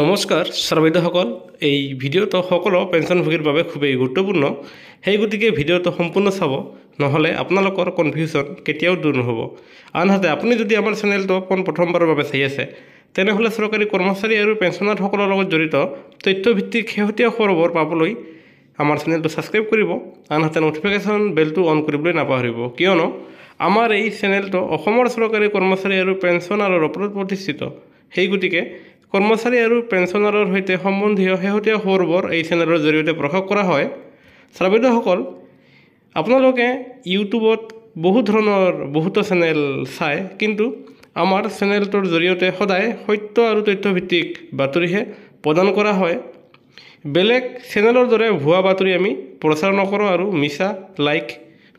নমস্কাৰ শ্ৰাবিদসকল এই ভিডিঅ'টো সকলো পেঞ্চনভোগীৰ বাবে খুবেই গুৰুত্বপূৰ্ণ সেই গতিকে ভিডিঅ'টো সম্পূৰ্ণ চাব নহ'লে আপোনালোকৰ কনফিউজন কেতিয়াও দূৰ নহ'ব আনহাতে আপুনি যদি আমাৰ চেনেলটো পোন প্ৰথমবাৰৰ বাবে চাই আছে তেনেহ'লে চৰকাৰী কৰ্মচাৰী আৰু পেঞ্চনাৰসকলৰ লগত জড়িত তথ্য ভিত্তিক শেহতীয়া খবৰবোৰ পাবলৈ আমাৰ চেনেলটো ছাবস্ক্ৰাইব কৰিব আনহাতে ন'টিফিকেশ্যন বেলটো অন কৰিবলৈ নাপাহৰিব কিয়নো আমাৰ এই চেনেলটো অসমৰ চৰকাৰী কৰ্মচাৰী আৰু পেঞ্চনাৰৰ ওপৰত প্ৰতিষ্ঠিত সেই গতিকে কৰ্মচাৰী আৰু পেঞ্চনাৰৰ সৈতে সম্বন্ধীয় শেহতীয়া খবৰবোৰ এই চেনেলৰ জৰিয়তে প্ৰকাশ কৰা হয় শ্ৰাবিদসকল আপোনালোকে ইউটিউবত বহু ধৰণৰ বহুতো চেনেল চায় কিন্তু আমাৰ চেনেলটোৰ জৰিয়তে সদায় সত্য আৰু তথ্যভিত্তিক বাতৰিহে প্ৰদান কৰা হয় বেলেগ চেনেলৰ দৰে ভুৱা বাতৰি আমি প্ৰচাৰ নকৰোঁ আৰু মিছা লাইক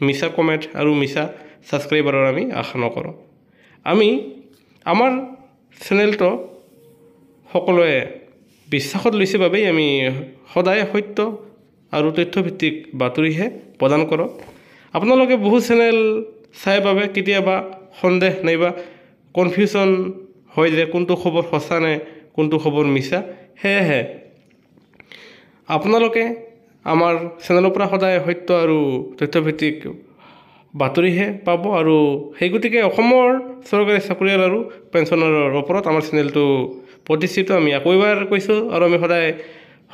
মিছা কমেণ্ট আৰু মিছা ছাবস্ক্ৰাইবাৰৰ আমি আশা নকৰোঁ আমি আমাৰ চেনেলটো সকলোৱে বিশ্বাসত লৈছে বাবেই আমি সদায় সত্য আৰু তথ্যভিত্তিক বাতৰিহে প্ৰদান কৰোঁ আপোনালোকে বহু চেনেল চাই বাবে কেতিয়াবা সন্দেহ নাইবা কনফিউজন হয় যে কোনটো খবৰ সঁচা নে কোনটো খবৰ মিছা সেয়েহে আপোনালোকে আমাৰ চেনেলৰ পৰা সদায় সত্য আৰু তথ্যভিত্তিক বাতৰিহে পাব আৰু সেই গতিকে অসমৰ চৰকাৰী চাকৰিয়াল আৰু পেঞ্চনাৰৰ ওপৰত আমাৰ চেনেলটো প্ৰতিষ্ঠিত আমি আকৌ এবাৰ কৈছোঁ আৰু আমি সদায়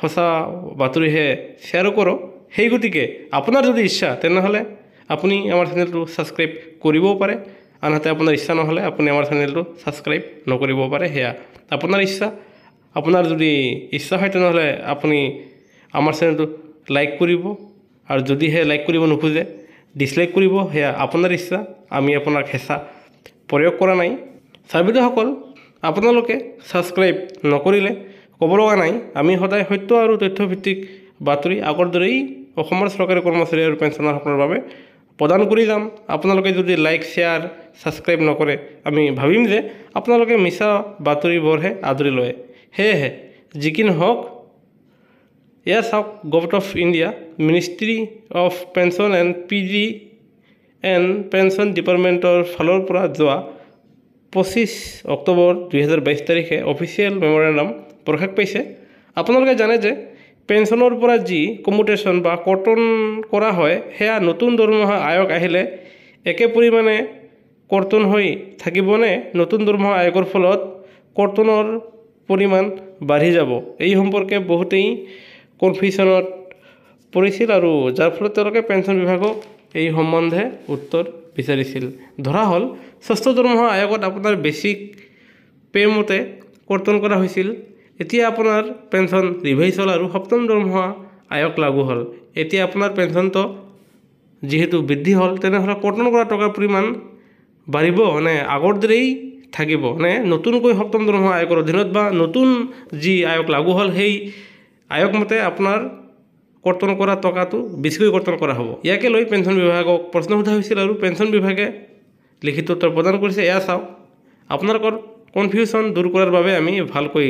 সঁচা বাতৰিহে শ্বেয়াৰো কৰোঁ সেই গতিকে আপোনাৰ যদি ইচ্ছা তেনেহ'লে আপুনি আমাৰ চেনেলটো ছাবস্ক্ৰাইব কৰিবও পাৰে আনহাতে আপোনাৰ ইচ্ছা নহ'লে আপুনি আমাৰ চেনেলটো ছাবস্ক্ৰাইব নকৰিব পাৰে সেয়া আপোনাৰ ইচ্ছা আপোনাৰ যদি ইচ্ছা হয় তেনেহ'লে আপুনি আমাৰ চেনেলটো লাইক কৰিব আৰু যদিহে লাইক কৰিব নোখোজে ডিছলাইক কৰিব সেয়া আপোনাৰ ইচ্ছা আমি আপোনাৰ হেঁচা প্ৰয়োগ কৰা নাই চাৰ্বিদসকল আপোনালোকে ছাবস্ক্ৰাইব নকৰিলে ক'ব লগা নাই আমি সদায় সত্য আৰু তথ্যভিত্তিক বাতৰি আগৰ দৰেই অসমৰ চৰকাৰী কৰ্মচাৰী আৰু পেঞ্চনাৰসকলৰ বাবে প্ৰদান কৰি যাম আপোনালোকে যদি লাইক শ্বেয়াৰ ছাবস্ক্ৰাইব নকৰে আমি ভাবিম যে আপোনালোকে মিছা বাতৰিবোৰহে আদৰি লয় সেয়েহে যি কি নহওক এয়া চাওক government of India ministry of pension and P G and pension ডিপাৰ্টমেণ্টৰ ফালৰ পৰা যোৱা পঁচিছ অক্টোবৰ দুহেজাৰ বাইছ তাৰিখে অফিচিয়েল মেম'ৰেণ্ডাম প্ৰকাশ পাইছে আপোনালোকে জানে যে পেঞ্চনৰ পৰা যি কমুটেশ্যন বা কৰ্তন কৰা হয় সেয়া নতুন দৰমহা আয়োগ আহিলে একে পৰিমাণে কৰ্তন হৈ থাকিবনে নতুন দৰমহা আয়োগৰ ফলত কৰ্তনৰ পৰিমাণ বাঢ়ি যাব এই সম্পৰ্কে বহুতেই কনফিউশনত পৰিছিল আৰু যাৰ ফলত তেওঁলোকে পেঞ্চন বিভাগক এই সম্বন্ধে উত্তৰ বিচাৰিছিল ধৰা হ'ল স্বাস্থ্য দৰমহা আয়োগত আপোনাৰ বেছিক পে'মতে কৰ্তন কৰা হৈছিল এতিয়া আপোনাৰ পেঞ্চন ৰিভাইজ হ'ল আৰু সপ্তম দৰমহা আয়োগ লাগু হ'ল এতিয়া আপোনাৰ পেঞ্চনটো যিহেতু বৃদ্ধি হ'ল তেনেহ'লে কৰ্তন কৰা টকাৰ পৰিমাণ বাঢ়িব নে আগৰ দৰেই থাকিব নে নতুনকৈ সপ্তম দৰমহা আয়োগৰ অধীনত বা নতুন যি আয়োগ লাগু হ'ল সেই আয়োগ মতে আপোনাৰ কৰ্তন কৰা টকাটো বেছিকৈ কৰ্তন কৰা হ'ব ইয়াকে লৈ পেঞ্চন বিভাগক প্ৰশ্ন সোধা হৈছিল আৰু পেঞ্চন বিভাগে লিখিত উত্তৰ প্ৰদান কৰিছে এয়া চাওক আপোনালোকৰ কনফিউশ্যন দূৰ কৰাৰ বাবে আমি ভালকৈ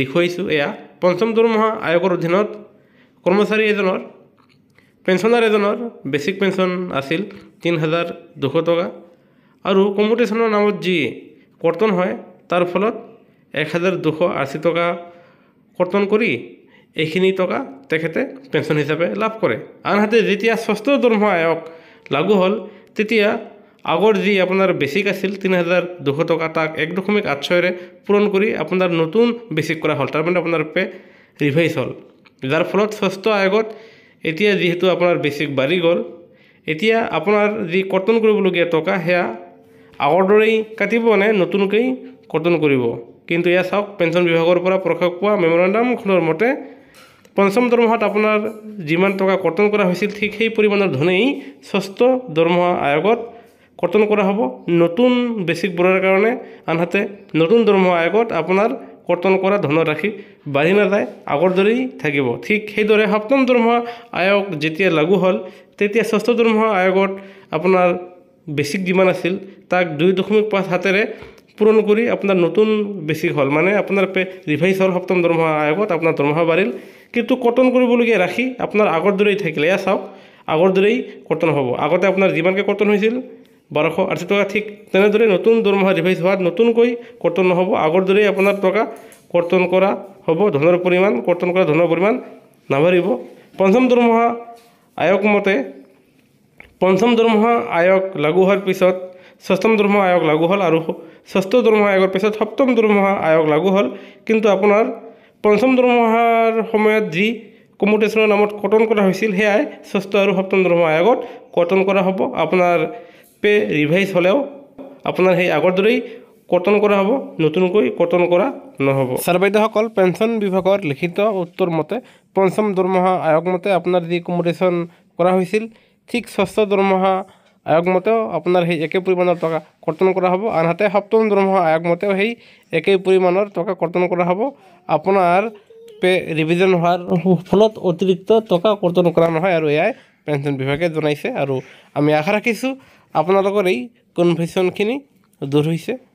দেখুৱাইছোঁ এয়া পঞ্চম দৰমহা আয়োগৰ অধীনত কৰ্মচাৰী এজনৰ পেঞ্চনাৰ এজনৰ বেছিক পেঞ্চন আছিল তিন হাজাৰ দুশ টকা আৰু কম্পিটিশ্যনৰ নামত যি কৰ্তন হয় তাৰ ফলত এক হাজাৰ দুশ আশী টকা কৰ্তন কৰি এইখিনি টকা তেখেতে পেঞ্চন হিচাপে লাভ কৰে আনহাতে যেতিয়া স্বাস্থ্য দৰমহা আয়োগ লাগু হ'ল তেতিয়া আগৰ যি আপোনাৰ বেচিক আছিল তিনি হাজাৰ দুশ টকা তাক এক দশমিক আঠ ছয়ৰে পূৰণ কৰি আপোনাৰ নতুন বেচিক কৰা হ'ল তাৰমানে আপোনাৰ পে ৰিভাইজ হ'ল যাৰ ফলত স্বাস্থ্য আয়োগত এতিয়া যিহেতু আপোনাৰ বেচিক বাঢ়ি গ'ল এতিয়া আপোনাৰ যি কৰ্তন কৰিবলগীয়া টকা সেয়া আগৰ দৰেই কাটিব নে নতুনকৈ কৰ্তন কৰিব কিন্তু এয়া চাওক পেঞ্চন বিভাগৰ পৰা প্ৰকাশ পোৱা মেম'ৰেণ্ডামখনৰ মতে পঞ্চম দৰমহাত আপোনাৰ যিমান টকা কৰ্তন কৰা হৈছিল ঠিক সেই পৰিমাণৰ ধনেই ষষ্ঠ দৰমহা আয়োগত কৰ্তন কৰা হ'ব নতুন বেছিক বুঢ়াৰ কাৰণে আনহাতে নতুন দৰমহা আয়োগত আপোনাৰ কৰ্তন কৰা ধনৰাশি বাঢ়ি নাযায় আগৰ দৰেই থাকিব ঠিক সেইদৰে সপ্তম দৰমহা আয়োগ যেতিয়া লাগু হ'ল তেতিয়া ষষ্ঠ দৰমহা আয়োগত আপোনাৰ বেছিক যিমান আছিল তাক দুই দশমিক পাঁচ হাতেৰে পূৰণ কৰি আপোনাৰ নতুন বেছিক হ'ল মানে আপোনাৰ পে ৰিভাইজ হ'ল সপ্তম দৰমহা আয়োগত আপোনাৰ দৰমহা বাঢ়িল কিন্তু কটন কৰিবলগীয়া ৰাশি আপোনাৰ আগৰ দৰেই থাকিলে এয়া চাওক আগৰ দৰেই কটন হ'ব আগতে আপোনাৰ যিমানকৈ কটন হৈছিল বাৰশ আশী টকা ঠিক তেনেদৰে নতুন দৰমহা ৰিভাইজ হোৱাত নতুনকৈ কৰ্তন নহ'ব আগৰ দৰেই আপোনাৰ টকা কৰ্তন কৰা হ'ব ধনৰ পৰিমাণ কৰ্তন কৰা ধনৰ পৰিমাণ নাবাঢ়িব পঞ্চম দৰমহা আয়োগ মতে পঞ্চম দৰমহা আয়োগ লাগু হোৱাৰ পিছত ষষ্ঠম দৰমহা আয়োগ লাগু হ'ল আৰু ষষ্ঠ দৰমহা আয়োগৰ পিছত সপ্তম দৰমহা আয়োগ লাগু হ'ল কিন্তু আপোনাৰ পঞ্চম দৰমহাৰ সময়ত যি কমিউটেশ্যনৰ নামত কটন কৰা হৈছিল সেয়াই ষষ্ঠ আৰু সপ্তম দৰমহা আয়োগত কটন কৰা হ'ব আপোনাৰ পে' ৰিভাইজ হ'লেও আপোনাৰ সেই আগৰ দৰেই কটন কৰা হ'ব নতুনকৈ কটন কৰা নহ'ব ছাৰ বাইদেউসকল পেঞ্চন বিভাগৰ লিখিত উত্তৰ মতে পঞ্চম দৰমহা আয়োগ মতে আপোনাৰ যি কমিউটেশ্যন কৰা হৈছিল ঠিক ষষ্ঠ দৰমহা আয়োগ মতেও আপোনাৰ সেই একে পৰিমাণৰ টকা কৰ্তন কৰা হ'ব আনহাতে সপ্তম দৰমহা আয়োগ মতেও সেই একে পৰিমাণৰ টকা কৰ্তন কৰা হ'ব আপোনাৰ পে ৰিভিজন হোৱাৰ ফলত অতিৰিক্ত টকা কৰ্তন কৰা নহয় আৰু এয়াই পেঞ্চন বিভাগে জনাইছে আৰু আমি আশা ৰাখিছোঁ আপোনালোকৰ এই কনভেশ্যনখিনি দূৰ হৈছে